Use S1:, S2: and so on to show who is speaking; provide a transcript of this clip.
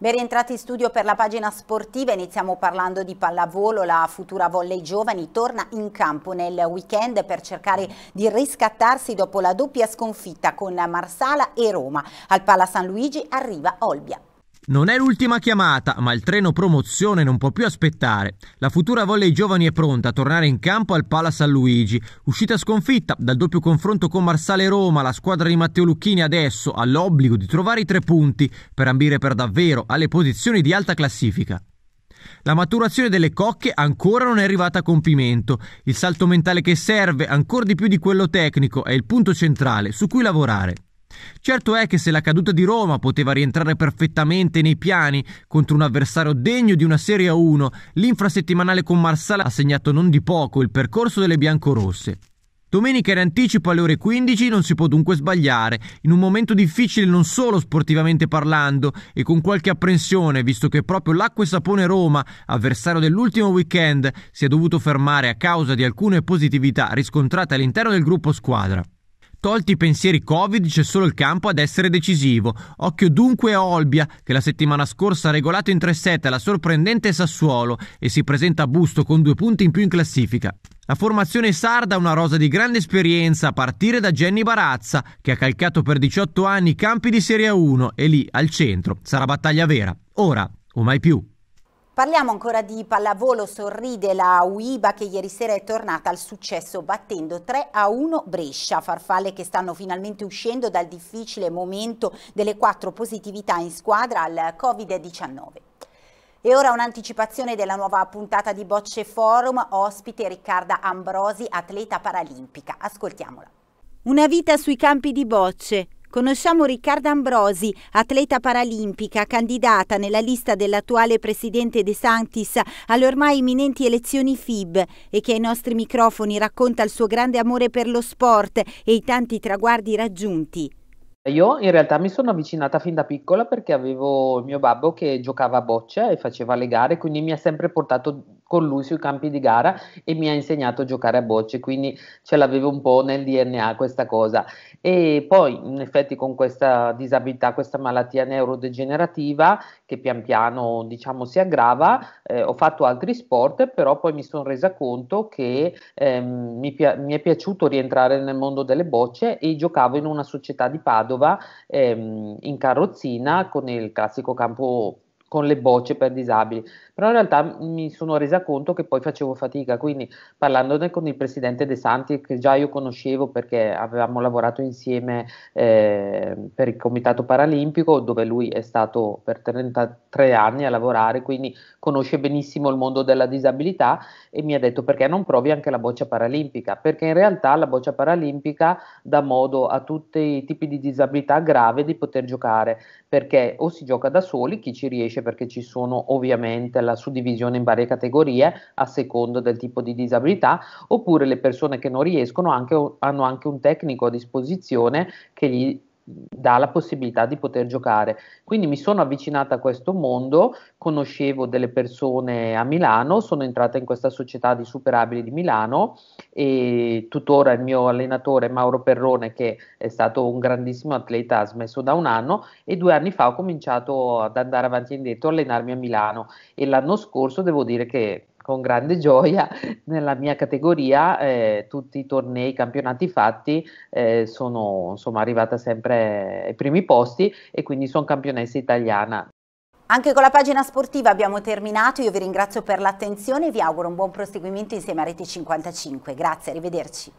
S1: Ben rientrati in studio per la pagina sportiva, iniziamo parlando di pallavolo, la futura volley giovani torna in campo nel weekend per cercare di riscattarsi dopo la doppia sconfitta con Marsala e Roma. Al Pala San Luigi arriva Olbia.
S2: Non è l'ultima chiamata, ma il treno promozione non può più aspettare. La futura volley giovani è pronta a tornare in campo al Pala San Luigi. Uscita sconfitta dal doppio confronto con Marsale Roma, la squadra di Matteo Lucchini adesso ha l'obbligo di trovare i tre punti per ambire per davvero alle posizioni di alta classifica. La maturazione delle cocche ancora non è arrivata a compimento. Il salto mentale che serve, ancora di più di quello tecnico, è il punto centrale su cui lavorare. Certo è che se la caduta di Roma poteva rientrare perfettamente nei piani contro un avversario degno di una Serie 1, l'infrasettimanale con Marsala ha segnato non di poco il percorso delle biancorosse. Domenica in anticipo alle ore 15 non si può dunque sbagliare, in un momento difficile non solo sportivamente parlando e con qualche apprensione, visto che proprio l'acqua e sapone Roma, avversario dell'ultimo weekend, si è dovuto fermare a causa di alcune positività riscontrate all'interno del gruppo squadra. Tolti i pensieri Covid, c'è solo il campo ad essere decisivo. Occhio dunque a Olbia, che la settimana scorsa ha regolato in 3-7 la sorprendente Sassuolo e si presenta a busto con due punti in più in classifica. La formazione sarda ha una rosa di grande esperienza a partire da Jenny Barazza, che ha calcato per 18 anni i campi di Serie 1 e lì, al centro, sarà battaglia vera. Ora o mai più.
S1: Parliamo ancora di pallavolo, sorride la UIBA che ieri sera è tornata al successo battendo 3 a 1 Brescia, farfalle che stanno finalmente uscendo dal difficile momento delle quattro positività in squadra al Covid-19. E ora un'anticipazione della nuova puntata di Bocce Forum, ospite Riccarda Ambrosi, atleta paralimpica. Ascoltiamola. Una vita sui campi di bocce, Conosciamo Riccarda Ambrosi, atleta paralimpica, candidata nella lista dell'attuale presidente De Santis alle ormai imminenti elezioni FIB e che ai nostri microfoni racconta il suo grande amore per lo sport e i tanti traguardi raggiunti.
S3: Io in realtà mi sono avvicinata fin da piccola perché avevo il mio babbo che giocava a boccia e faceva le gare, quindi mi ha sempre portato con lui sui campi di gara e mi ha insegnato a giocare a bocce, quindi ce l'avevo un po' nel DNA questa cosa. E poi in effetti con questa disabilità, questa malattia neurodegenerativa che pian piano diciamo si aggrava, eh, ho fatto altri sport, però poi mi sono resa conto che ehm, mi, pi- mi, è piaciuto rientrare nel mondo delle bocce e giocavo in una società di Padova ehm, in carrozzina con il classico campo con le bocce per disabili, però in realtà mi sono resa conto che poi facevo fatica, quindi parlandone con il presidente De Santi, che già io conoscevo perché avevamo lavorato insieme eh, per il Comitato Paralimpico, dove lui è stato per 33 anni a lavorare, quindi conosce benissimo il mondo della disabilità e mi ha detto perché non provi anche la boccia paralimpica, perché in realtà la boccia paralimpica dà modo a tutti i tipi di disabilità grave di poter giocare, perché o si gioca da soli, chi ci riesce, differisce perché ci sono ovviamente la suddivisione in varie categorie a seconda del tipo di disabilità, oppure le persone che non riescono anche, hanno anche un tecnico a disposizione che gli dà la possibilità di poter giocare. Quindi mi sono avvicinata a questo mondo, conoscevo delle persone a Milano, sono entrata in questa società di superabili di Milano e tuttora il mio allenatore Mauro Perrone che è stato un grandissimo atleta, ha smesso da un anno e due anni fa ho cominciato ad andare avanti e indietro, allenarmi a Milano e l'anno scorso devo dire che con grande gioia nella mia categoria eh, tutti i tornei, i campionati fatti eh, sono insomma arrivata sempre ai primi posti e quindi sono campionessa italiana.
S1: Anche con la pagina sportiva abbiamo terminato, io vi ringrazio per l'attenzione e vi auguro un buon proseguimento insieme a Rete 55. Grazie, arrivederci.